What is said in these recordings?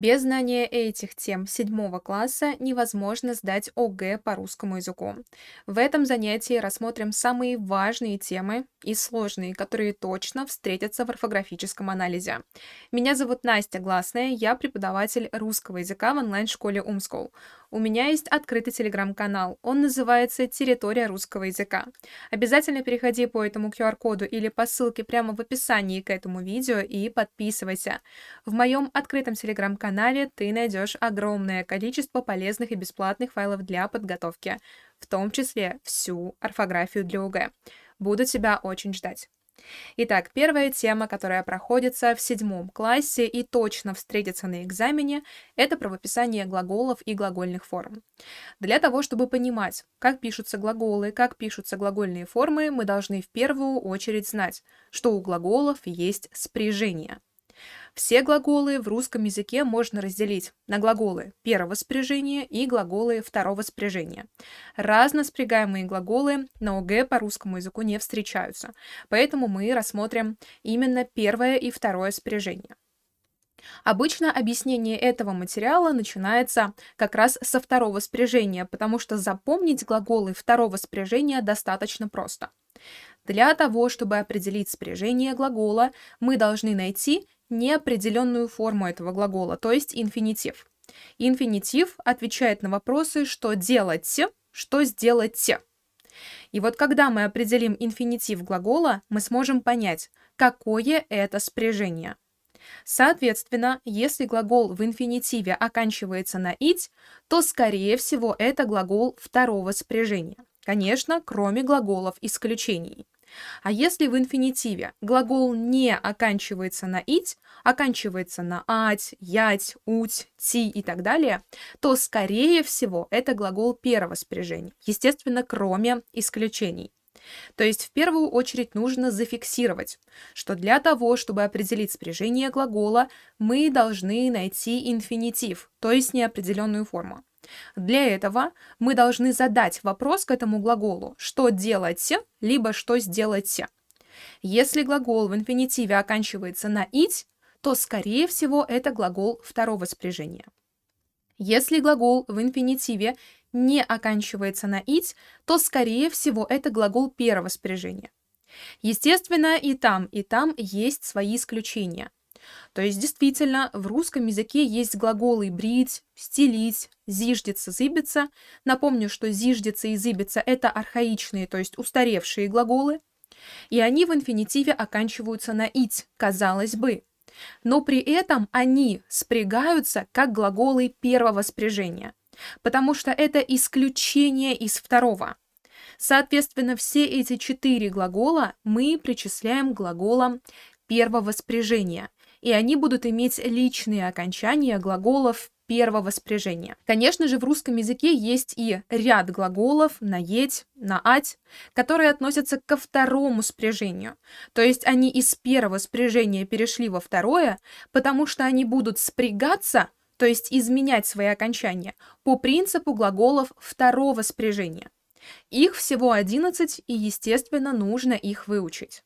Без знания этих тем седьмого класса невозможно сдать ОГЭ по русскому языку. В этом занятии рассмотрим самые важные темы и сложные, которые точно встретятся в орфографическом анализе. Меня зовут Настя Гласная, я преподаватель русского языка в онлайн-школе Умскол. У меня есть открытый телеграм-канал. Он называется «Территория русского языка». Обязательно переходи по этому QR-коду или по ссылке прямо в описании к этому видео и подписывайся. В моем открытом телеграм-канале ты найдешь огромное количество полезных и бесплатных файлов для подготовки, в том числе всю орфографию для УГ. Буду тебя очень ждать. Итак, первая тема, которая проходится в седьмом классе и точно встретится на экзамене, это правописание глаголов и глагольных форм. Для того, чтобы понимать, как пишутся глаголы, как пишутся глагольные формы, мы должны в первую очередь знать, что у глаголов есть спряжение – все глаголы в русском языке можно разделить на глаголы первого спряжения и глаголы второго спряжения. Разноспрягаемые глаголы на ОГ по русскому языку не встречаются, поэтому мы рассмотрим именно первое и второе спряжение. Обычно объяснение этого материала начинается как раз со второго спряжения, потому что запомнить глаголы второго спряжения достаточно просто. Для того, чтобы определить спряжение глагола, мы должны найти неопределенную форму этого глагола, то есть инфинитив. Инфинитив отвечает на вопросы, что делать, что сделать. И вот когда мы определим инфинитив глагола, мы сможем понять, какое это спряжение. Соответственно, если глагол в инфинитиве оканчивается на «ить», то, скорее всего, это глагол второго спряжения. Конечно, кроме глаголов исключений. А если в инфинитиве глагол не оканчивается на «ить», оканчивается на «ать», «ять», «уть», «ти» и так далее, то, скорее всего, это глагол первого спряжения, естественно, кроме исключений. То есть в первую очередь нужно зафиксировать, что для того, чтобы определить спряжение глагола, мы должны найти инфинитив, то есть неопределенную форму. Для этого мы должны задать вопрос к этому глаголу «что делать» либо «что сделать». Если глагол в инфинитиве оканчивается на «ить», то, скорее всего, это глагол второго спряжения. Если глагол в инфинитиве не оканчивается на «ить», то, скорее всего, это глагол первого спряжения. Естественно, и там, и там есть свои исключения. То есть, действительно, в русском языке есть глаголы «брить», «стелить», «зиждется», «зыбиться». Напомню, что «зиждется» и «зыбиться» — это архаичные, то есть устаревшие глаголы, и они в инфинитиве оканчиваются на «ить», казалось бы. Но при этом они спрягаются как глаголы первого спряжения, потому что это исключение из второго. Соответственно, все эти четыре глагола мы причисляем к глаголам первого спряжения и они будут иметь личные окончания глаголов первого спряжения. Конечно же, в русском языке есть и ряд глаголов на «еть», на «ать», которые относятся ко второму спряжению. То есть они из первого спряжения перешли во второе, потому что они будут спрягаться, то есть изменять свои окончания, по принципу глаголов второго спряжения. Их всего 11, и, естественно, нужно их выучить.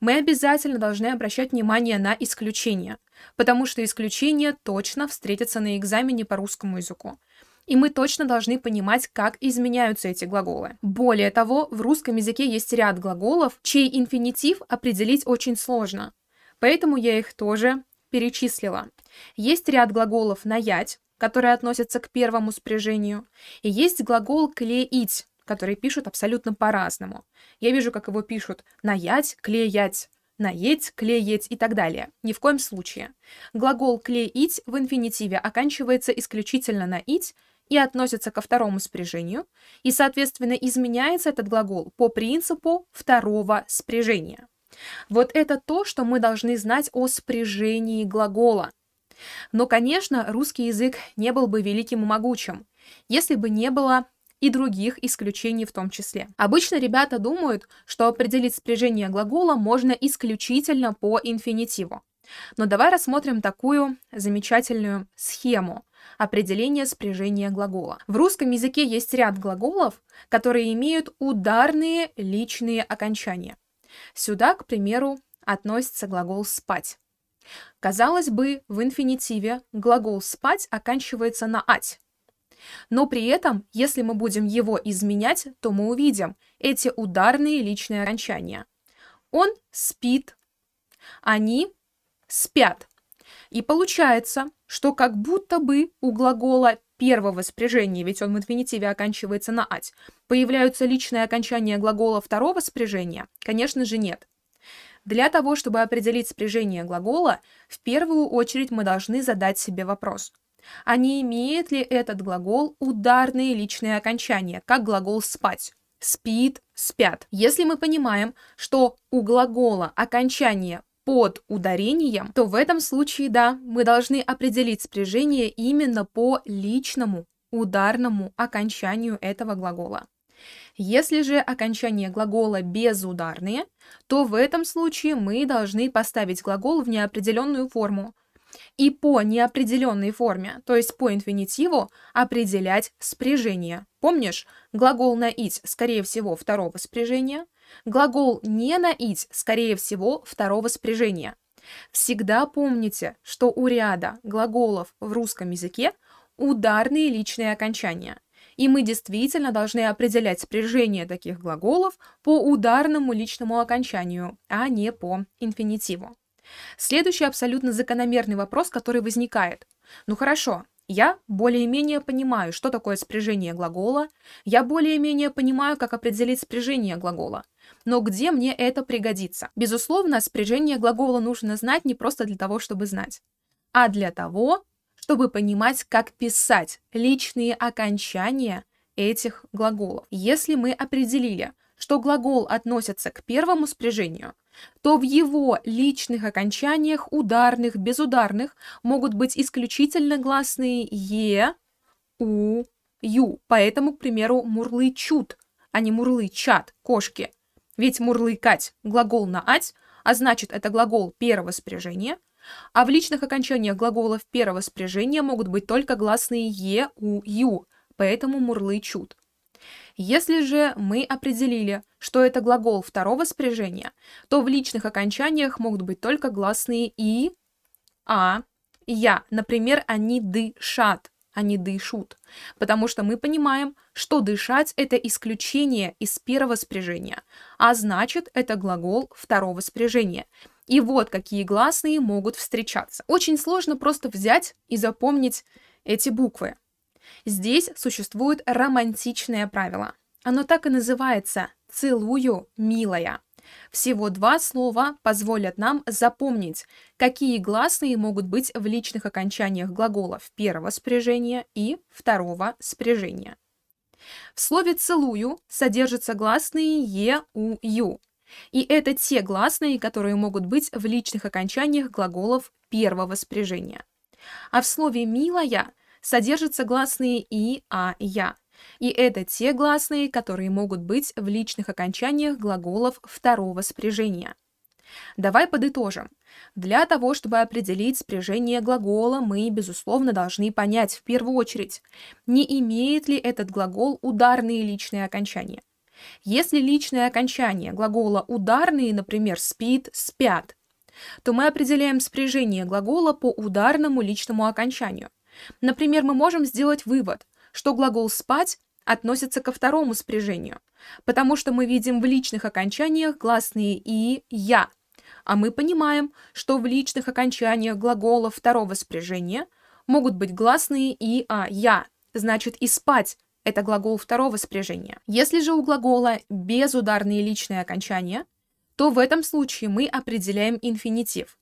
Мы обязательно должны обращать внимание на исключения, потому что исключения точно встретятся на экзамене по русскому языку. И мы точно должны понимать, как изменяются эти глаголы. Более того, в русском языке есть ряд глаголов, чей инфинитив определить очень сложно. Поэтому я их тоже перечислила. Есть ряд глаголов «наять», которые относятся к первому спряжению, и есть глагол «клеить», которые пишут абсолютно по-разному. Я вижу, как его пишут «наять», «клеять», «наеть», клеять и так далее. Ни в коем случае. Глагол «клеить» в инфинитиве оканчивается исключительно на «ить», и относится ко второму спряжению, и, соответственно, изменяется этот глагол по принципу второго спряжения. Вот это то, что мы должны знать о спряжении глагола. Но, конечно, русский язык не был бы великим и могучим, если бы не было и других исключений в том числе. Обычно ребята думают, что определить спряжение глагола можно исключительно по инфинитиву. Но давай рассмотрим такую замечательную схему определения спряжения глагола. В русском языке есть ряд глаголов, которые имеют ударные личные окончания. Сюда, к примеру, относится глагол «спать». Казалось бы, в инфинитиве глагол «спать» оканчивается на «ать», но при этом, если мы будем его изменять, то мы увидим эти ударные личные окончания. Он спит, они спят. И получается, что как будто бы у глагола первого спряжения, ведь он в инфинитиве оканчивается на «ать», появляются личные окончания глагола второго спряжения? Конечно же нет. Для того, чтобы определить спряжение глагола, в первую очередь мы должны задать себе вопрос, а не имеет ли этот глагол ударные личные окончания, как глагол «спать»? спит, спят. Если мы понимаем, что у глагола окончание под ударением, то в этом случае, да, мы должны определить спряжение именно по личному ударному окончанию этого глагола. Если же окончание глагола безударные, то в этом случае мы должны поставить глагол в неопределенную форму, и по неопределенной форме, то есть по инфинитиву, определять спряжение. Помнишь, глагол «наить» скорее всего второго спряжения, глагол «не наить» скорее всего второго спряжения. Всегда помните, что у ряда глаголов в русском языке ударные личные окончания – и мы действительно должны определять спряжение таких глаголов по ударному личному окончанию, а не по инфинитиву. Следующий абсолютно закономерный вопрос, который возникает. Ну хорошо, я более-менее понимаю, что такое спряжение глагола, я более-менее понимаю, как определить спряжение глагола. Но где мне это пригодится? Безусловно, спряжение глагола нужно знать не просто для того, чтобы знать, а для того, чтобы понимать, как писать личные окончания этих глаголов. Если мы определили, что глагол относится к первому спряжению, то в его личных окончаниях ударных, безударных могут быть исключительно гласные «е», «у», «ю». Поэтому, к примеру, «мурлычут», а не «мурлычат» – кошки. Ведь «мурлыкать» – глагол на «ать», а значит, это глагол первого спряжения – а в личных окончаниях глаголов первого спряжения могут быть только гласные «е», «у», «ю», поэтому мурлычут. Если же мы определили, что это глагол второго спряжения, то в личных окончаниях могут быть только гласные «и», «а», «я». Например, «они дышат», «они дышут», потому что мы понимаем, что дышать – это исключение из первого спряжения, а значит, это глагол второго спряжения. И вот какие гласные могут встречаться. Очень сложно просто взять и запомнить эти буквы. Здесь существует романтичное правило. Оно так и называется «целую, милая». Всего два слова позволят нам запомнить, какие гласные могут быть в личных окончаниях глаголов первого спряжения и второго спряжения. В слове «целую» содержатся гласные «е», «у», «ю». И это те гласные, которые могут быть в личных окончаниях глаголов первого спряжения. А в слове «милая» содержат согласные «и», «а», «я». И это те гласные, которые могут быть в личных окончаниях глаголов второго спряжения. Давай подытожим. Для того, чтобы определить спряжение глагола, мы, безусловно, должны понять в первую очередь, не имеет ли этот глагол ударные личные окончания. Если личные окончания глагола ударные, например, спит, спят, то мы определяем спряжение глагола по ударному личному окончанию – Например, мы можем сделать вывод, что глагол «спать» относится ко второму спряжению, потому что мы видим в личных окончаниях гласные «и», «я», а мы понимаем, что в личных окончаниях глагола второго спряжения могут быть гласные «и», «а», «я», значит и «спать» — это глагол второго спряжения. Если же у глагола безударные личные окончания, то в этом случае мы определяем инфинитив —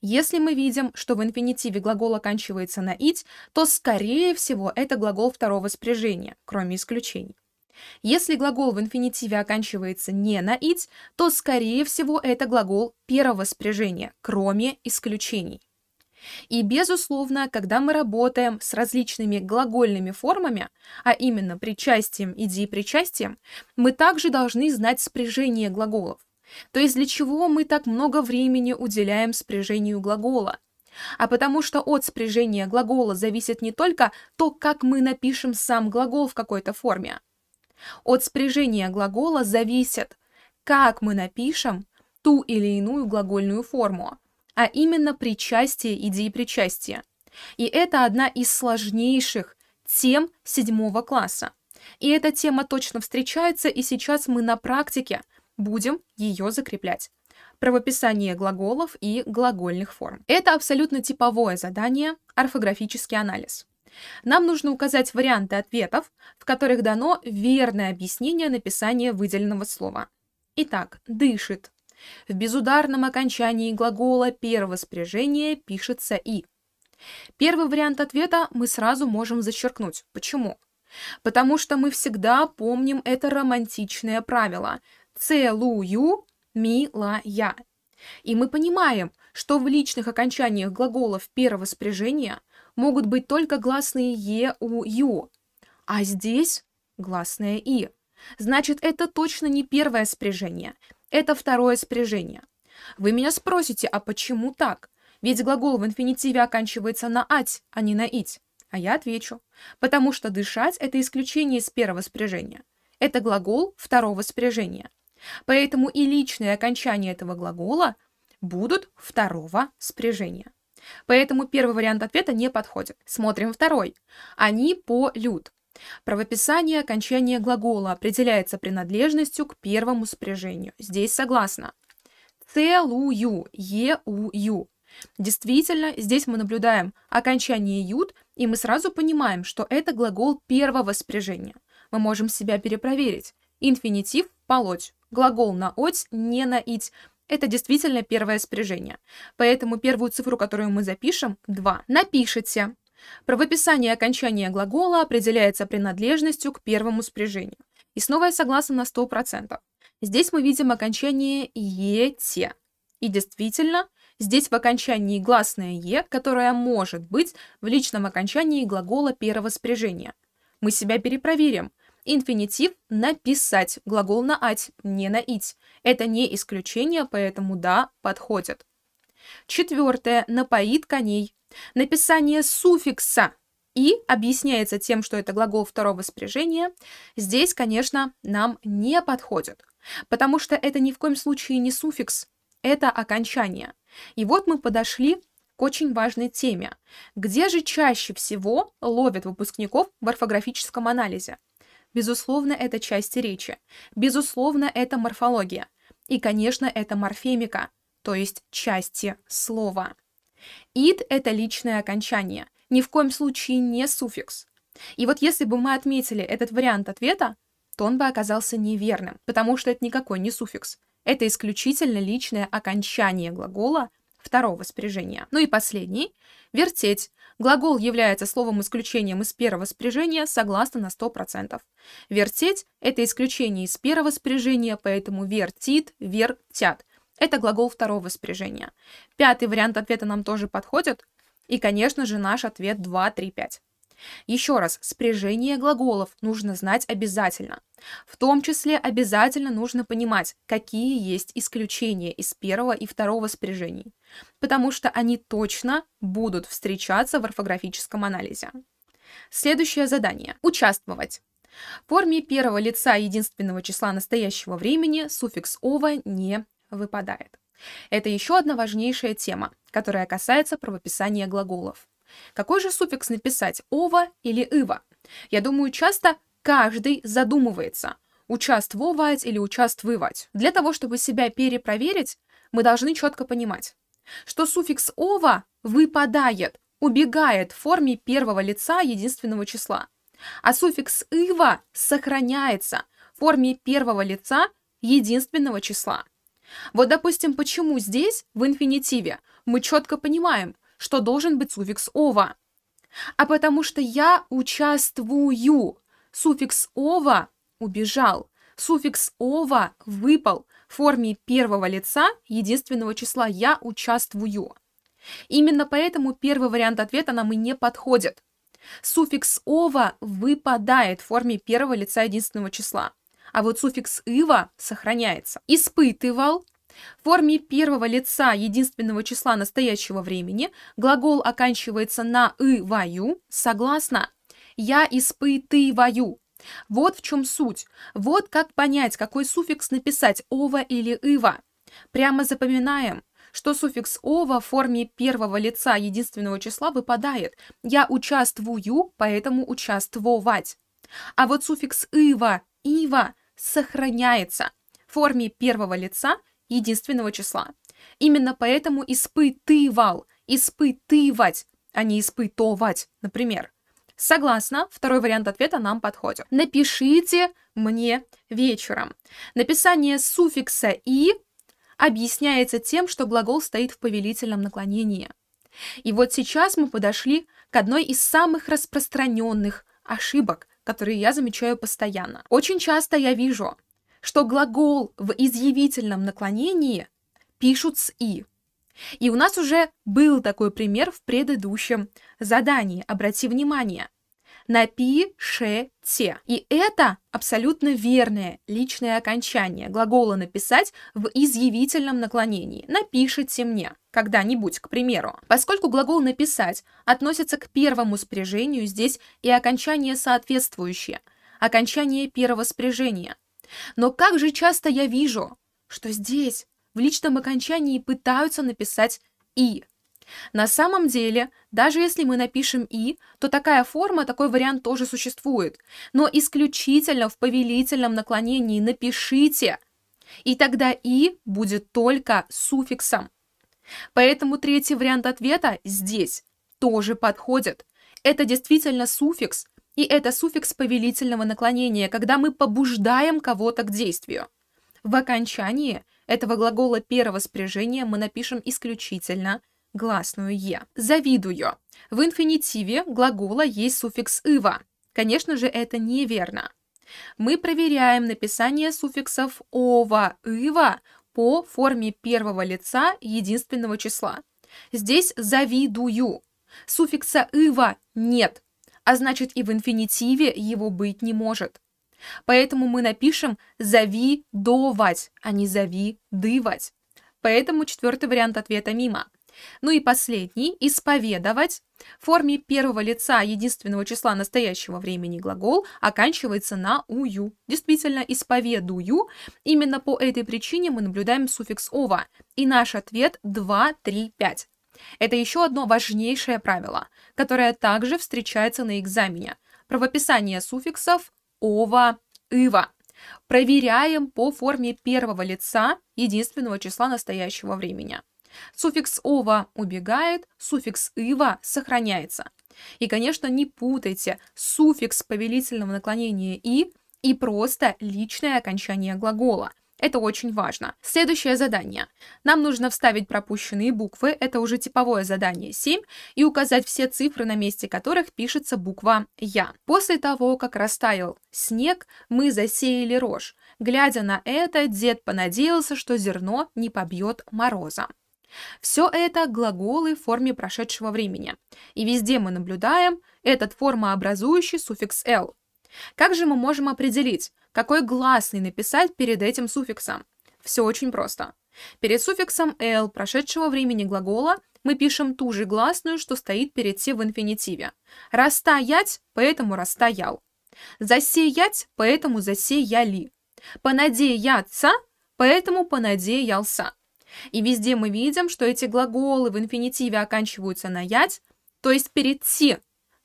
если мы видим, что в инфинитиве глагол оканчивается на «ить», то, скорее всего, это глагол второго спряжения, кроме исключений. Если глагол в инфинитиве оканчивается не на «ить», то, скорее всего, это глагол первого спряжения, кроме исключений. И, безусловно, когда мы работаем с различными глагольными формами, а именно причастием, и причастием, мы также должны знать спряжение глаголов. То есть для чего мы так много времени уделяем спряжению глагола? А потому что от спряжения глагола зависит не только то, как мы напишем сам глагол в какой-то форме. От спряжения глагола зависит, как мы напишем ту или иную глагольную форму, а именно причастие и деепричастие. И это одна из сложнейших тем седьмого класса. И эта тема точно встречается, и сейчас мы на практике – будем ее закреплять. Правописание глаголов и глагольных форм. Это абсолютно типовое задание «Орфографический анализ». Нам нужно указать варианты ответов, в которых дано верное объяснение написания выделенного слова. Итак, «дышит». В безударном окончании глагола первого спряжения пишется «и». Первый вариант ответа мы сразу можем зачеркнуть. Почему? Потому что мы всегда помним это романтичное правило целую, милая. И мы понимаем, что в личных окончаниях глаголов первого спряжения могут быть только гласные «е», «у», «ю», а здесь гласное «и». Значит, это точно не первое спряжение, это второе спряжение. Вы меня спросите, а почему так? Ведь глагол в инфинитиве оканчивается на «ать», а не на «ить». А я отвечу. Потому что «дышать» — это исключение из первого спряжения. Это глагол второго спряжения. Поэтому и личные окончания этого глагола будут второго спряжения. Поэтому первый вариант ответа не подходит. Смотрим второй. Они полют. Правописание окончания глагола определяется принадлежностью к первому спряжению. Здесь согласна. Целую, еую. Действительно, здесь мы наблюдаем окончание «ют», и мы сразу понимаем, что это глагол первого спряжения. Мы можем себя перепроверить. Инфинитив – полоть. Глагол на «оть» не на «ить», это действительно первое спряжение. Поэтому первую цифру, которую мы запишем, 2. Напишите. Правописание окончания глагола определяется принадлежностью к первому спряжению. И снова я согласна на 100%. Здесь мы видим окончание «ете». И действительно, здесь в окончании гласное «е», которое может быть в личном окончании глагола первого спряжения. Мы себя перепроверим – Инфинитив «написать», глагол на «ать», не на «ить». Это не исключение, поэтому «да» подходит. Четвертое. Напоит коней. Написание суффикса «и» объясняется тем, что это глагол второго спряжения. Здесь, конечно, нам не подходит, потому что это ни в коем случае не суффикс, это окончание. И вот мы подошли к очень важной теме. Где же чаще всего ловят выпускников в орфографическом анализе? Безусловно, это части речи. Безусловно, это морфология. И, конечно, это морфемика, то есть части слова. «ид» — это личное окончание, ни в коем случае не суффикс. И вот если бы мы отметили этот вариант ответа, то он бы оказался неверным, потому что это никакой не суффикс. Это исключительно личное окончание глагола второго спряжения. Ну и последний — вертеть. Глагол является словом-исключением из первого спряжения согласно на 100%. Вертеть – это исключение из первого спряжения, поэтому вертит, вертят. Это глагол второго спряжения. Пятый вариант ответа нам тоже подходит. И, конечно же, наш ответ 2, 3, 5. Еще раз, спряжение глаголов нужно знать обязательно. В том числе обязательно нужно понимать, какие есть исключения из первого и второго спряжений, потому что они точно будут встречаться в орфографическом анализе. Следующее задание – участвовать. В форме первого лица единственного числа настоящего времени суффикс «ова» не выпадает. Это еще одна важнейшая тема, которая касается правописания глаголов. Какой же суффикс написать «ова» или «ыва»? Я думаю, часто каждый задумывается, участвовать или участвовать. Для того, чтобы себя перепроверить, мы должны четко понимать, что суффикс «ова» выпадает, убегает в форме первого лица единственного числа, а суффикс «ыва» сохраняется в форме первого лица единственного числа. Вот, допустим, почему здесь, в инфинитиве, мы четко понимаем, что должен быть суффикс «ова». А потому что я участвую. Суффикс «ова» убежал. Суффикс «ова» выпал в форме первого лица единственного числа «я участвую». Именно поэтому первый вариант ответа нам и не подходит. Суффикс «ова» выпадает в форме первого лица единственного числа, а вот суффикс «ива» сохраняется. Испытывал в форме первого лица единственного числа настоящего времени глагол оканчивается на «ы-ваю» согласно «я испытываю». Вот в чем суть. Вот как понять, какой суффикс написать «ова» или «ива». Прямо запоминаем что суффикс «ова» в форме первого лица единственного числа выпадает. Я участвую, поэтому участвовать. А вот суффикс «ива», «ива» сохраняется в форме первого лица единственного числа. Именно поэтому испытывал, испытывать, а не испытовать, например. Согласна, второй вариант ответа нам подходит. Напишите мне вечером. Написание суффикса «и» объясняется тем, что глагол стоит в повелительном наклонении. И вот сейчас мы подошли к одной из самых распространенных ошибок, которые я замечаю постоянно. Очень часто я вижу, что глагол в изъявительном наклонении пишут с «и». И у нас уже был такой пример в предыдущем задании, обрати внимание. «Напишете». И это абсолютно верное личное окончание глагола «написать» в изъявительном наклонении. «Напишите мне» когда-нибудь, к примеру. Поскольку глагол «написать» относится к первому спряжению, здесь и окончание соответствующее – окончание первого спряжения – но как же часто я вижу, что здесь, в личном окончании, пытаются написать «и». На самом деле, даже если мы напишем «и», то такая форма, такой вариант тоже существует. Но исключительно в повелительном наклонении напишите, и тогда «и» будет только суффиксом. Поэтому третий вариант ответа здесь тоже подходит. Это действительно суффикс, и это суффикс повелительного наклонения, когда мы побуждаем кого-то к действию. В окончании этого глагола первого спряжения мы напишем исключительно гласную «е». Завидую. В инфинитиве глагола есть суффикс «ива». Конечно же, это неверно. Мы проверяем написание суффиксов «ова», «ива» по форме первого лица единственного числа. Здесь «завидую». Суффикса «ива» нет, а значит и в инфинитиве его быть не может. Поэтому мы напишем «завидовать», а не дывать. Поэтому четвертый вариант ответа мимо. Ну и последний – «исповедовать». В форме первого лица единственного числа настоящего времени глагол оканчивается на «ую». Действительно, «исповедую». Именно по этой причине мы наблюдаем суффикс «ова». И наш ответ – два, три, пять. Это еще одно важнейшее правило, которое также встречается на экзамене. Правописание суффиксов «ова», «ива». Проверяем по форме первого лица единственного числа настоящего времени. Суффикс «ова» убегает, суффикс «ива» сохраняется. И, конечно, не путайте суффикс повелительного наклонения «и» и просто личное окончание глагола. Это очень важно. Следующее задание. Нам нужно вставить пропущенные буквы, это уже типовое задание 7, и указать все цифры, на месте которых пишется буква «Я». После того, как растаял снег, мы засеяли рожь. Глядя на это, дед понадеялся, что зерно не побьет мороза. Все это глаголы в форме прошедшего времени. И везде мы наблюдаем этот формообразующий суффикс «л». Как же мы можем определить, какой гласный написать перед этим суффиксом? Все очень просто. Перед суффиксом «l» прошедшего времени глагола мы пишем ту же гласную, что стоит перед «те» в инфинитиве. Растаять, поэтому растаял. Засеять, поэтому засеяли. Понадеяться, поэтому понадеялся. И везде мы видим, что эти глаголы в инфинитиве оканчиваются на «ять», то есть перед «те»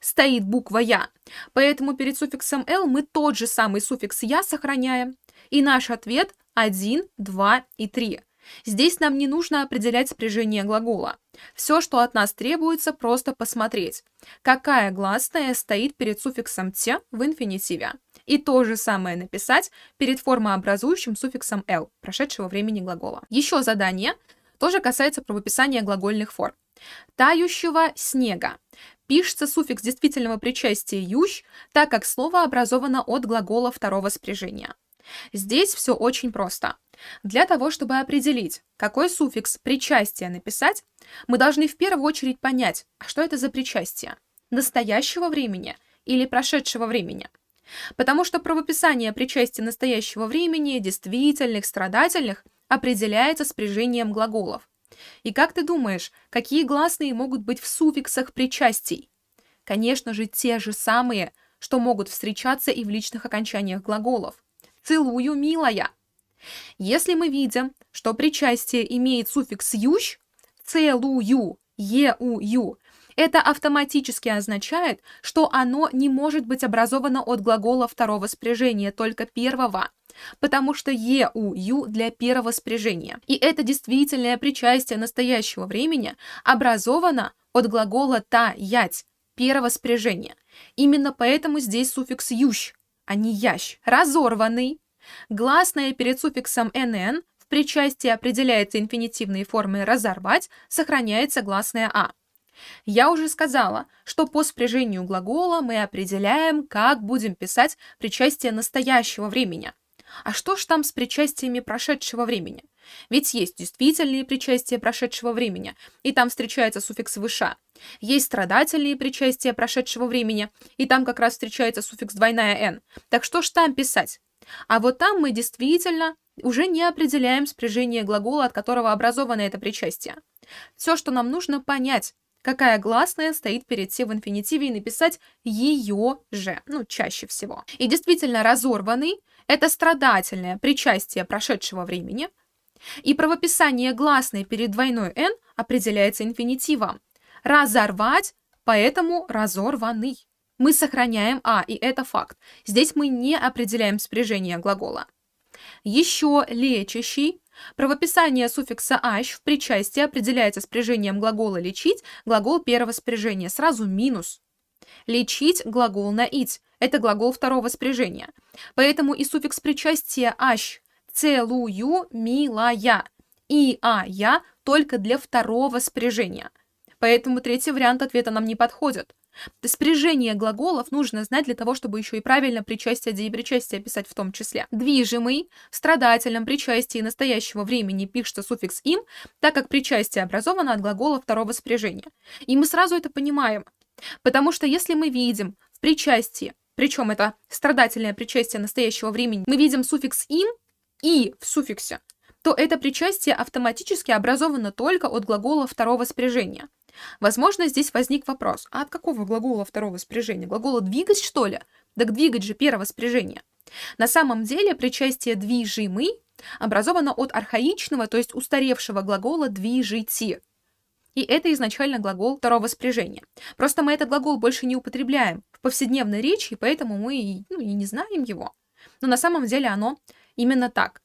стоит буква «я». Поэтому перед суффиксом «л» мы тот же самый суффикс «я» сохраняем. И наш ответ 1, 2 и 3. Здесь нам не нужно определять спряжение глагола. Все, что от нас требуется, просто посмотреть, какая гласная стоит перед суффиксом «те» в инфинитиве. И то же самое написать перед формообразующим суффиксом «л» прошедшего времени глагола. Еще задание тоже касается правописания глагольных форм. Тающего снега пишется суффикс действительного причастия «ющ», так как слово образовано от глагола второго спряжения. Здесь все очень просто. Для того, чтобы определить, какой суффикс «причастие» написать, мы должны в первую очередь понять, а что это за причастие – настоящего времени или прошедшего времени. Потому что правописание причастия настоящего времени, действительных, страдательных определяется спряжением глаголов. И как ты думаешь, какие гласные могут быть в суффиксах причастий? Конечно же, те же самые, что могут встречаться и в личных окончаниях глаголов. «Целую, милая». Если мы видим, что причастие имеет суффикс «ющ», «целую», «еую», это автоматически означает, что оно не может быть образовано от глагола второго спряжения, только первого – потому что ЕУЮ для первого спряжения. И это действительное причастие настоящего времени образовано от глагола «та» «ять» первого спряжения. Именно поэтому здесь суффикс «ющ», а не «ящ». Разорванный. Гласное перед суффиксом «нн» в причастии определяется инфинитивные формы «разорвать», сохраняется гласное «а». Я уже сказала, что по спряжению глагола мы определяем, как будем писать причастие настоящего времени – а что ж там с причастиями прошедшего времени? Ведь есть действительные причастия прошедшего времени, и там встречается суффикс «выша». Есть страдательные причастия прошедшего времени, и там как раз встречается суффикс «двойная «н». Так что ж там писать? А вот там мы действительно уже не определяем спряжение глагола, от которого образовано это причастие. Все, что нам нужно понять, какая гласная стоит перед «се» в инфинитиве и написать ее же, ну, чаще всего. И действительно, разорванный это страдательное причастие прошедшего времени, и правописание гласной перед двойной «н» определяется инфинитивом. Разорвать, поэтому разорванный. Мы сохраняем «а», и это факт. Здесь мы не определяем спряжение глагола. Еще лечащий. Правописание суффикса «ащ» в причастии определяется спряжением глагола «лечить», глагол первого спряжения, сразу минус. Лечить – глагол наить. Это глагол второго спряжения. Поэтому и суффикс причастия «ащ» – «целую милая» и «а я» только для второго спряжения. Поэтому третий вариант ответа нам не подходит. Спряжение глаголов нужно знать для того, чтобы еще и правильно причастие деепричастие писать в том числе. Движимый в страдательном причастии настоящего времени пишется суффикс «им», так как причастие образовано от глагола второго спряжения. И мы сразу это понимаем. Потому что если мы видим в причастии, причем это страдательное причастие настоящего времени, мы видим суффикс «им» и в суффиксе, то это причастие автоматически образовано только от глагола второго спряжения. Возможно, здесь возник вопрос, а от какого глагола второго спряжения? Глагола «двигать», что ли? Так двигать же первого спряжения. На самом деле причастие «движимый» образовано от архаичного, то есть устаревшего глагола «движите», и это изначально глагол второго спряжения. Просто мы этот глагол больше не употребляем в повседневной речи, поэтому мы ну, и не знаем его. Но на самом деле оно именно так.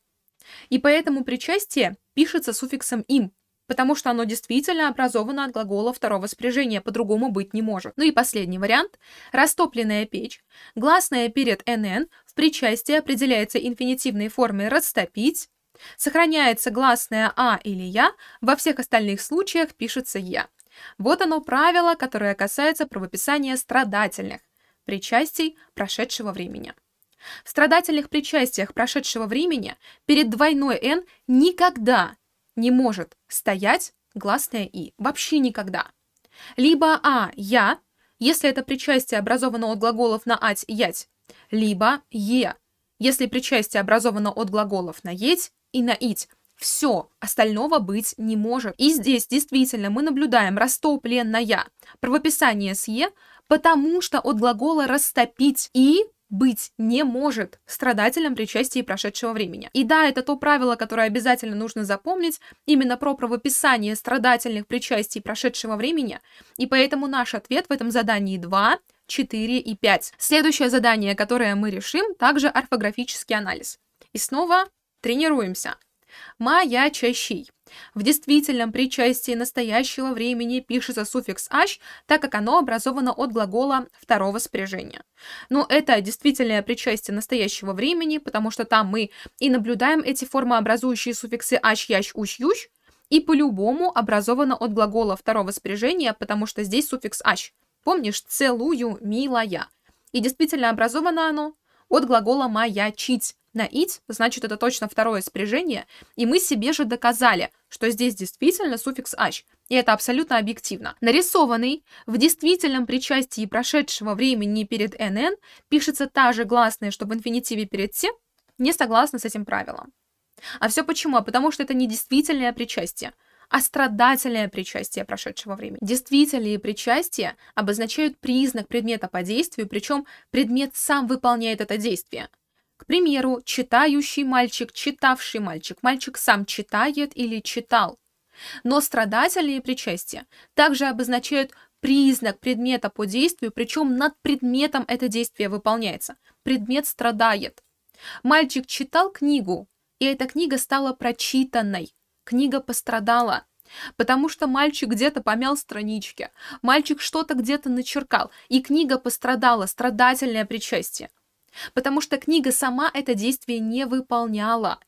И поэтому причастие пишется суффиксом «им», потому что оно действительно образовано от глагола второго спряжения, по-другому быть не может. Ну и последний вариант. Растопленная печь. Гласная перед «нн» в причастии определяется инфинитивной формой «растопить», Сохраняется гласное «а» или «я», во всех остальных случаях пишется «я». Вот оно правило, которое касается правописания страдательных, причастий прошедшего времени. В страдательных причастиях прошедшего времени перед двойной «н» никогда не может стоять гласное «и». Вообще никогда. Либо «а» — «я», если это причастие образовано от глаголов на «ать» — «ять», либо «е», если причастие образовано от глаголов на «еть» и наить. Все, остального быть не может. И здесь действительно мы наблюдаем растопленная, правописание с «е», потому что от глагола «растопить» и быть не может страдателем причастия прошедшего времени. И да, это то правило, которое обязательно нужно запомнить, именно про правописание страдательных причастий прошедшего времени, и поэтому наш ответ в этом задании 2, 4 и 5. Следующее задание, которое мы решим, также орфографический анализ. И снова Тренируемся. Мая чащий. В действительном причастии настоящего времени пишется суффикс «ащ», так как оно образовано от глагола второго спряжения. Но это действительное причастие настоящего времени, потому что там мы и наблюдаем эти формы образующие суффиксы «ащ», «ящ», «ущ», «ющ», и по-любому образовано от глагола второго спряжения, потому что здесь суффикс «ащ». Помнишь «целую», «милая». И действительно образовано оно от глагола «маячить», на it, значит, это точно второе спряжение, и мы себе же доказали, что здесь действительно суффикс «ach», и это абсолютно объективно. Нарисованный в действительном причастии прошедшего времени перед «nn» пишется та же гласная, что в инфинитиве перед «те», не согласна с этим правилом. А все почему? А потому что это не действительное причастие, а страдательное причастие прошедшего времени. действительные причастия обозначают признак предмета по действию, причем предмет сам выполняет это действие. К примеру, читающий мальчик, читавший мальчик, мальчик сам читает или читал. Но страдательные причастия также обозначают признак предмета по действию, причем над предметом это действие выполняется. Предмет страдает. Мальчик читал книгу, и эта книга стала прочитанной. Книга пострадала, потому что мальчик где-то помял странички, мальчик что-то где-то начеркал, и книга пострадала, страдательное причастие потому что книга сама это действие не выполняла.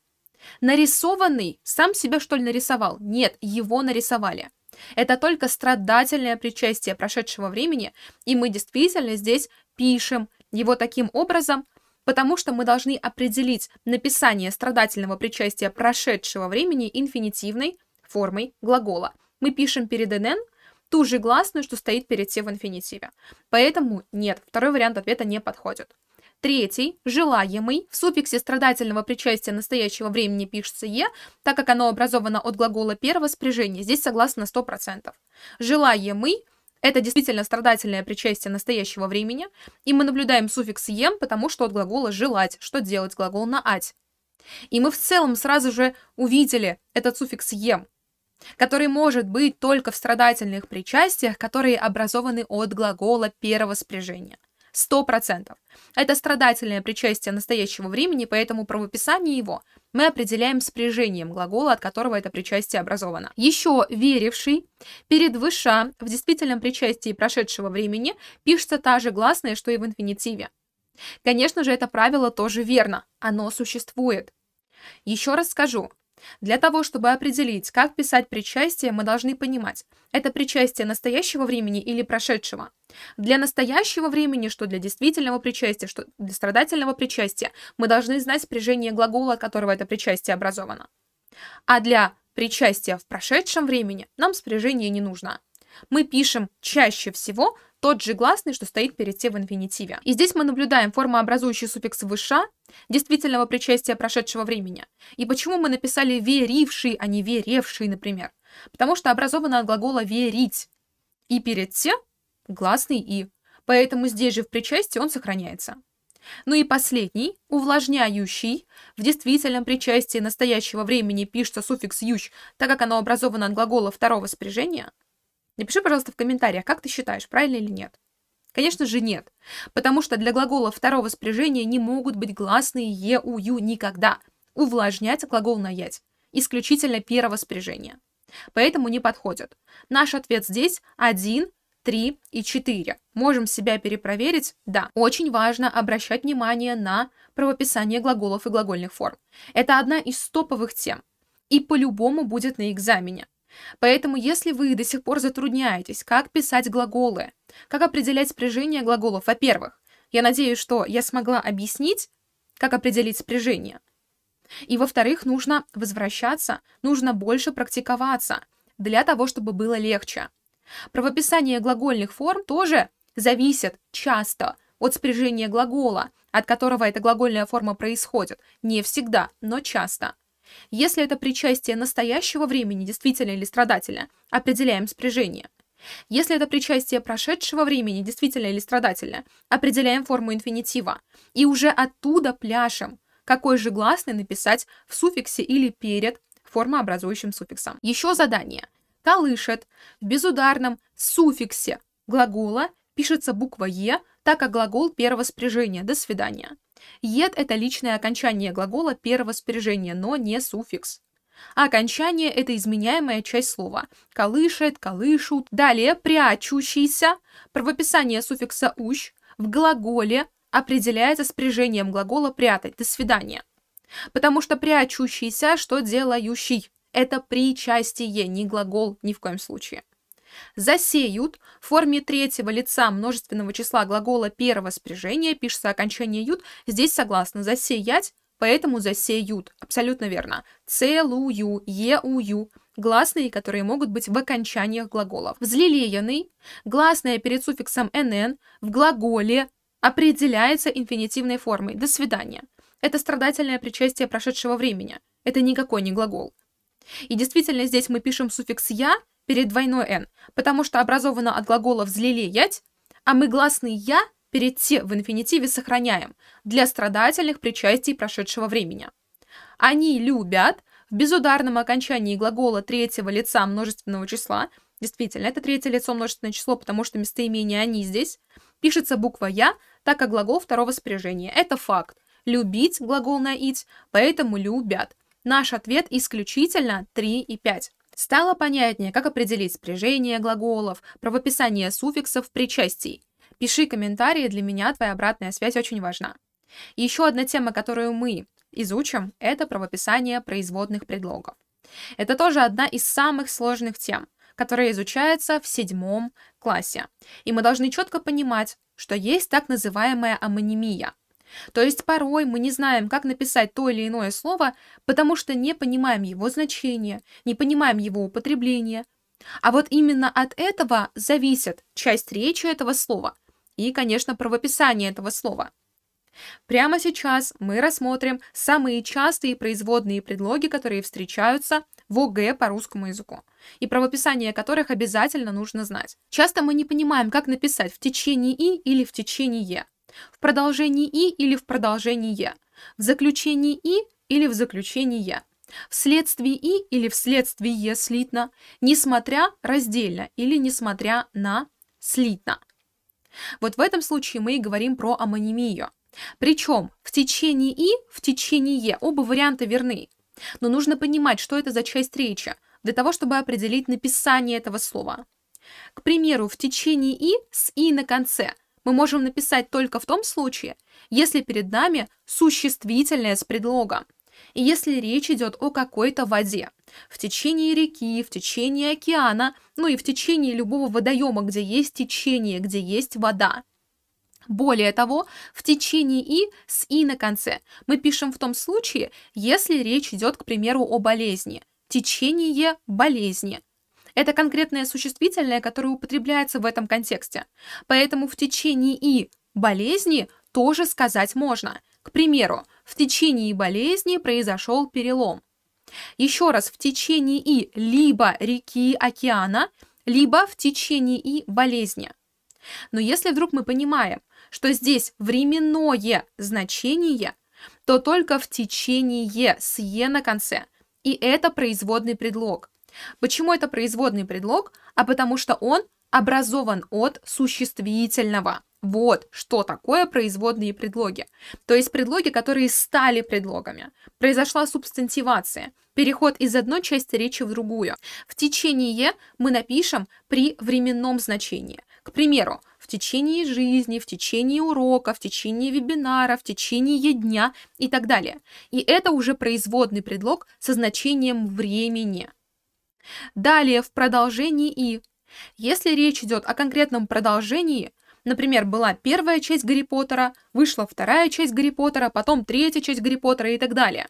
Нарисованный сам себя, что ли, нарисовал? Нет, его нарисовали. Это только страдательное причастие прошедшего времени, и мы действительно здесь пишем его таким образом, потому что мы должны определить написание страдательного причастия прошедшего времени инфинитивной формой глагола. Мы пишем перед «нн» ту же гласную, что стоит перед «те» в инфинитиве. Поэтому нет, второй вариант ответа не подходит. Третий, желаемый, в суффиксе страдательного причастия настоящего времени пишется «е», так как оно образовано от глагола первого спряжения, здесь согласно 100%. Желаемый это действительно страдательное причастие настоящего времени, и мы наблюдаем суффикс «ем», потому что от глагола «желать», что делать глагол на «ать». И мы в целом сразу же увидели этот суффикс «ем», который может быть только в страдательных причастиях, которые образованы от глагола первого спряжения – 100%. Это страдательное причастие настоящего времени, поэтому правописание его мы определяем спряжением глагола, от которого это причастие образовано. Еще веривший перед выша в действительном причастии прошедшего времени пишется та же гласная, что и в инфинитиве. Конечно же, это правило тоже верно, оно существует. Еще раз скажу, для того, чтобы определить, как писать причастие, мы должны понимать, это причастие настоящего времени или прошедшего. Для настоящего времени, что для действительного причастия, что для страдательного причастия, мы должны знать спряжение глагола, от которого это причастие образовано. А для причастия в прошедшем времени нам спряжение не нужно. Мы пишем чаще всего тот же гласный, что стоит перед «те» в инфинитиве. И здесь мы наблюдаем формообразующий суффикс «выша» действительного причастия прошедшего времени. И почему мы написали «веривший», а не «веревший», например? Потому что образовано от глагола «верить». И перед «те» гласный «и». Поэтому здесь же в причастии он сохраняется. Ну и последний, увлажняющий. В действительном причастии настоящего времени пишется суффикс «ющ», так как оно образовано от глагола второго спряжения. Напиши, пожалуйста, в комментариях, как ты считаешь, правильно или нет. Конечно же нет, потому что для глагола второго спряжения не могут быть гласные «е», «у», «ю» никогда. Увлажнять глагол «наять» исключительно первого спряжения. Поэтому не подходят. Наш ответ здесь 1, 3 и 4. Можем себя перепроверить? Да. Очень важно обращать внимание на правописание глаголов и глагольных форм. Это одна из топовых тем. И по-любому будет на экзамене. Поэтому, если вы до сих пор затрудняетесь, как писать глаголы, как определять спряжение глаголов, во-первых, я надеюсь, что я смогла объяснить, как определить спряжение. И, во-вторых, нужно возвращаться, нужно больше практиковаться для того, чтобы было легче. Правописание глагольных форм тоже зависит часто от спряжения глагола, от которого эта глагольная форма происходит. Не всегда, но часто. Если это причастие настоящего времени действителя или страдателя, определяем спряжение. Если это причастие прошедшего времени действителя или страдателя, определяем форму инфинитива. И уже оттуда пляшем, какой же гласный написать в суффиксе или перед формообразующим суффиксом. Еще задание. Колышет в безударном суффиксе глагола пишется буква «е», так как глагол первого спряжения «до свидания». Ед – это личное окончание глагола первого спряжения, но не суффикс. окончание – это изменяемая часть слова. Колышет, колышут. Далее прячущийся, правописание суффикса «ущ» в глаголе определяется спряжением глагола «прятать». До свидания. Потому что прячущийся, что делающий. Это причастие, не глагол ни в коем случае. Засеют в форме третьего лица множественного числа глагола первого спряжения пишется окончание «ют». Здесь согласно «засеять», поэтому засеют. Абсолютно верно. Целую, еую. Гласные, которые могут быть в окончаниях глаголов. Взлелеянный, гласное перед суффиксом «нн» в глаголе определяется инфинитивной формой «до свидания». Это страдательное причастие прошедшего времени. Это никакой не глагол. И действительно, здесь мы пишем суффикс «я», перед двойной «н», потому что образовано от глагола «взлелеять», а мы гласный «я» перед «те» в инфинитиве сохраняем для страдательных причастий прошедшего времени. Они любят в безударном окончании глагола третьего лица множественного числа, действительно, это третье лицо множественное число, потому что местоимение «они» здесь, пишется буква «я», так как глагол второго спряжения. Это факт. Любить глагол на «ить», поэтому «любят». Наш ответ исключительно 3 и 5. Стало понятнее, как определить спряжение глаголов, правописание суффиксов, причастий. Пиши комментарии, для меня твоя обратная связь очень важна. Еще одна тема, которую мы изучим, это правописание производных предлогов. Это тоже одна из самых сложных тем, которая изучается в седьмом классе. И мы должны четко понимать, что есть так называемая амонимия – то есть порой мы не знаем, как написать то или иное слово, потому что не понимаем его значение, не понимаем его употребление. А вот именно от этого зависит часть речи этого слова и, конечно, правописание этого слова. Прямо сейчас мы рассмотрим самые частые производные предлоги, которые встречаются в ОГЭ по русскому языку, и правописание которых обязательно нужно знать. Часто мы не понимаем, как написать в течение «и» или в течение «е». В продолжении «и» или в продолжении «я». В заключении «и» или в заключении «я». Вследствие «и» или вследствие «е» слитно. Несмотря раздельно или несмотря на слитно. Вот в этом случае мы и говорим про амонимию. Причем в течение «и», в течение «е» оба варианта верны. Но нужно понимать, что это за часть речи, для того, чтобы определить написание этого слова. К примеру, в течение «и» с «и» на конце мы можем написать только в том случае, если перед нами существительное с предлогом, и если речь идет о какой-то воде. В течение реки, в течение океана, ну и в течение любого водоема, где есть течение, где есть вода. Более того, в течение «и» с «и» на конце мы пишем в том случае, если речь идет, к примеру, о болезни. Течение болезни – это конкретное существительное, которое употребляется в этом контексте. Поэтому в течение и болезни тоже сказать можно. К примеру, в течение болезни произошел перелом. Еще раз, в течение и либо реки, океана, либо в течение и болезни. Но если вдруг мы понимаем, что здесь временное значение, то только в течение е с «е» на конце. И это производный предлог. Почему это производный предлог? А потому что он образован от существительного. Вот что такое производные предлоги. То есть предлоги, которые стали предлогами. Произошла субстантивация, переход из одной части речи в другую. В течение мы напишем при временном значении. К примеру, в течение жизни, в течение урока, в течение вебинара, в течение дня и так далее. И это уже производный предлог со значением времени. Далее в продолжении «и». Если речь идет о конкретном продолжении, например, была первая часть Гарри Поттера, вышла вторая часть Гарри Поттера, потом третья часть Гарри Поттера и так далее.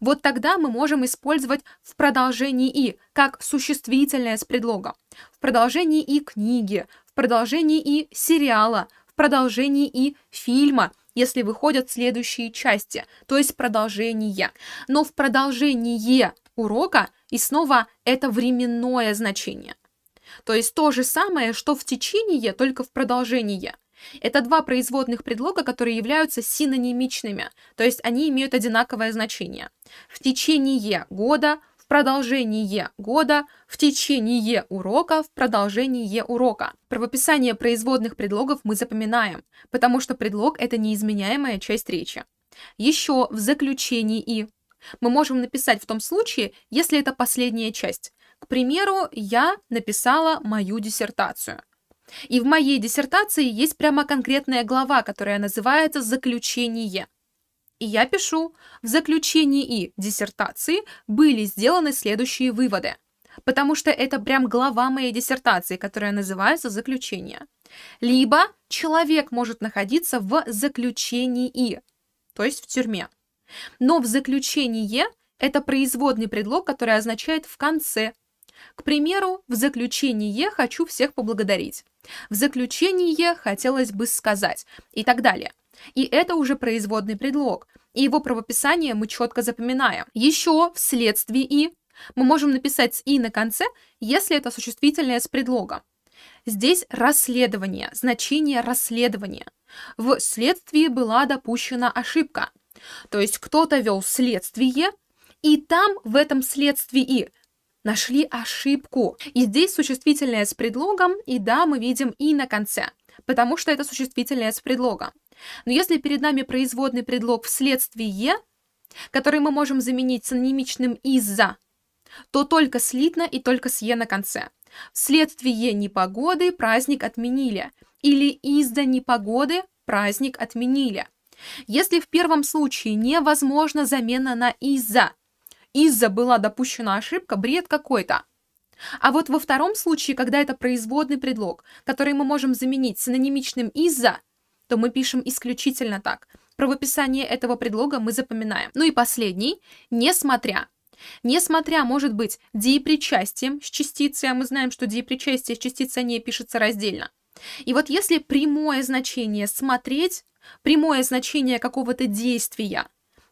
Вот тогда мы можем использовать в продолжении «и» как существительное с предлогом, в продолжении «и» книги, в продолжении «и» сериала, в продолжении «и» фильма – если выходят следующие части, то есть продолжение. Но в продолжение урока и снова это временное значение. То есть то же самое, что в течение, только в продолжении. Это два производных предлога, которые являются синонимичными, то есть они имеют одинаковое значение. В течение года – продолжение года, в течение урока, в продолжение урока. Правописание производных предлогов мы запоминаем, потому что предлог – это неизменяемая часть речи. Еще в заключении «и» мы можем написать в том случае, если это последняя часть. К примеру, я написала мою диссертацию. И в моей диссертации есть прямо конкретная глава, которая называется «Заключение». И я пишу, в заключении и диссертации были сделаны следующие выводы, потому что это прям глава моей диссертации, которая называется «Заключение». Либо человек может находиться в заключении, и, то есть в тюрьме. Но в заключении это производный предлог, который означает «в конце». К примеру, в заключении «хочу всех поблагодарить», в заключении «хотелось бы сказать» и так далее. И это уже производный предлог – и его правописание мы четко запоминаем. Еще вследствие «и» мы можем написать с «и» на конце, если это существительное с предлогом. Здесь расследование, значение расследования. В следствии была допущена ошибка. То есть кто-то вел следствие, и там в этом следствии нашли ошибку. И здесь существительное с предлогом, и да, мы видим «и» на конце, потому что это существительное с предлогом. Но если перед нами производный предлог «вследствие», который мы можем заменить синонимичным «из-за», то только слитно и только с «е» на конце. Вследствие непогоды праздник отменили. Или из-за непогоды праздник отменили. Если в первом случае невозможна замена на «из-за», «из-за» была допущена ошибка, бред какой-то. А вот во втором случае, когда это производный предлог, который мы можем заменить синонимичным «из-за», то мы пишем исключительно так. Правописание этого предлога мы запоминаем. Ну и последний – несмотря. Несмотря, может быть, деепричастием с частицей, а мы знаем, что деепричастие с частицей не пишется раздельно. И вот если прямое значение «смотреть», прямое значение какого-то действия,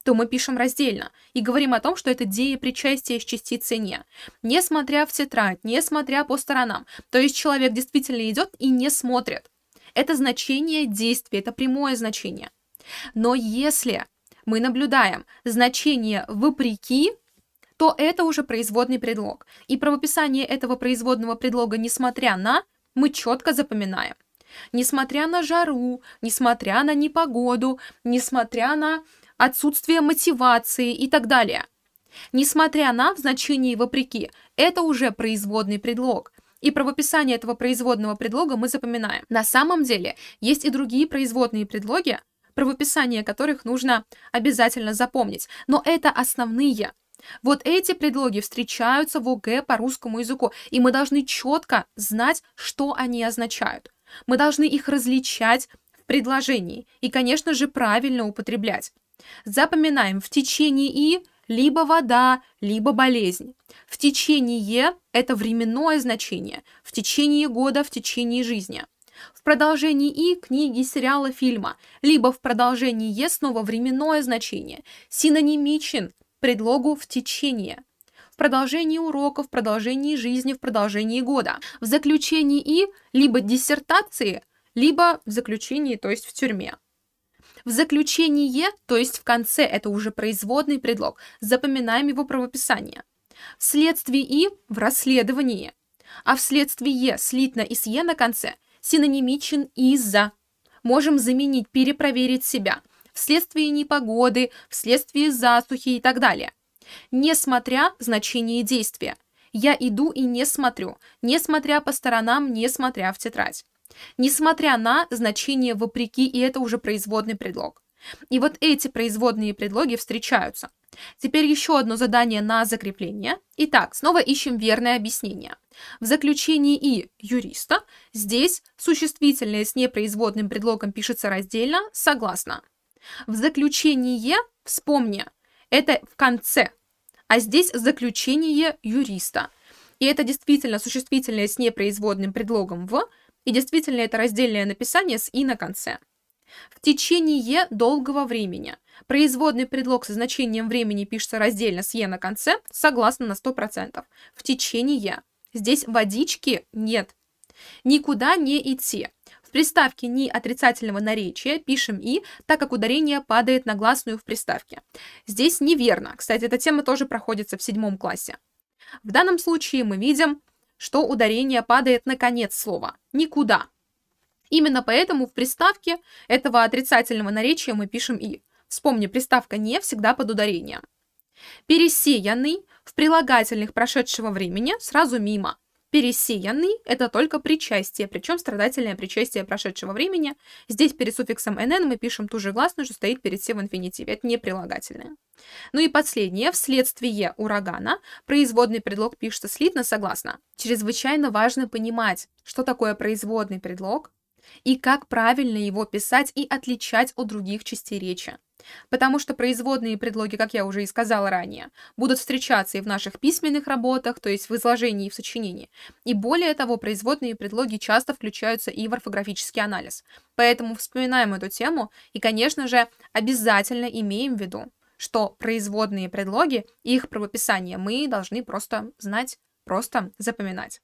то мы пишем раздельно и говорим о том, что это деепричастие с частицей «не». Несмотря в тетрадь, несмотря по сторонам. То есть человек действительно идет и не смотрит. Это значение действия, это прямое значение. Но если мы наблюдаем значение вопреки, то это уже производный предлог. И правописание этого производного предлога, несмотря на, мы четко запоминаем. Несмотря на жару, несмотря на непогоду, несмотря на отсутствие мотивации и так далее. Несмотря на в значении вопреки, это уже производный предлог. И правописание этого производного предлога мы запоминаем. На самом деле есть и другие производные предлоги, правописание которых нужно обязательно запомнить. Но это основные. Вот эти предлоги встречаются в ОГЭ по русскому языку, и мы должны четко знать, что они означают. Мы должны их различать в предложении и, конечно же, правильно употреблять. Запоминаем в течение и либо вода, либо болезнь. В течение – это временное значение, в течение года, в течение жизни. В продолжении «и» книги, сериала, фильма, либо в продолжении «е» снова временное значение, синонимичен предлогу «в течение». В продолжении урока, в продолжении жизни, в продолжении года. В заключении «и» либо диссертации, либо в заключении, то есть в тюрьме. В заключение, то есть в конце, это уже производный предлог. Запоминаем его правописание. Вследствие «и» в расследовании, а вследствие «е» слитно и с «е» на конце синонимичен «из-за». Можем заменить «перепроверить себя» вследствие непогоды, вследствие засухи и так далее. Несмотря значение действия. Я иду и не смотрю, несмотря по сторонам, несмотря в тетрадь несмотря на значение вопреки, и это уже производный предлог. И вот эти производные предлоги встречаются. Теперь еще одно задание на закрепление. Итак, снова ищем верное объяснение. В заключении «и» юриста здесь существительное с непроизводным предлогом пишется раздельно «согласно». В заключении «вспомни» это в конце, а здесь заключение юриста. И это действительно существительное с непроизводным предлогом «в», и действительно, это раздельное написание с «и» на конце. В течение долгого времени. Производный предлог со значением времени пишется раздельно с «е» на конце, согласно на 100%. В течение. Здесь водички нет. Никуда не идти. В приставке «ни» отрицательного наречия пишем «и», так как ударение падает на гласную в приставке. Здесь неверно. Кстати, эта тема тоже проходится в седьмом классе. В данном случае мы видим что ударение падает на конец слова. Никуда. Именно поэтому в приставке этого отрицательного наречия мы пишем «и». Вспомни, приставка «не» всегда под ударением. Пересеянный в прилагательных прошедшего времени сразу мимо – Пересеянный – это только причастие, причем страдательное причастие прошедшего времени. Здесь перед суффиксом «нн» мы пишем ту же гласную, что стоит перед «се» в инфинитиве. Это не прилагательное. Ну и последнее, вследствие урагана, производный предлог пишется слитно, согласно. Чрезвычайно важно понимать, что такое производный предлог и как правильно его писать и отличать от других частей речи. Потому что производные предлоги, как я уже и сказала ранее, будут встречаться и в наших письменных работах, то есть в изложении и в сочинении. И более того, производные предлоги часто включаются и в орфографический анализ. Поэтому вспоминаем эту тему и, конечно же, обязательно имеем в виду, что производные предлоги и их правописание мы должны просто знать, просто запоминать.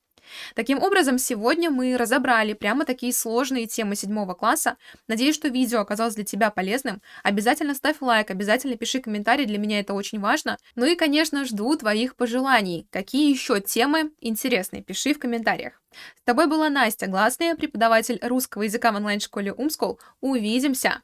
Таким образом, сегодня мы разобрали прямо такие сложные темы седьмого класса. Надеюсь, что видео оказалось для тебя полезным. Обязательно ставь лайк, обязательно пиши комментарий, для меня это очень важно. Ну и, конечно, жду твоих пожеланий. Какие еще темы интересны? пиши в комментариях. С тобой была Настя Гласная, преподаватель русского языка в онлайн-школе Умскол. Увидимся!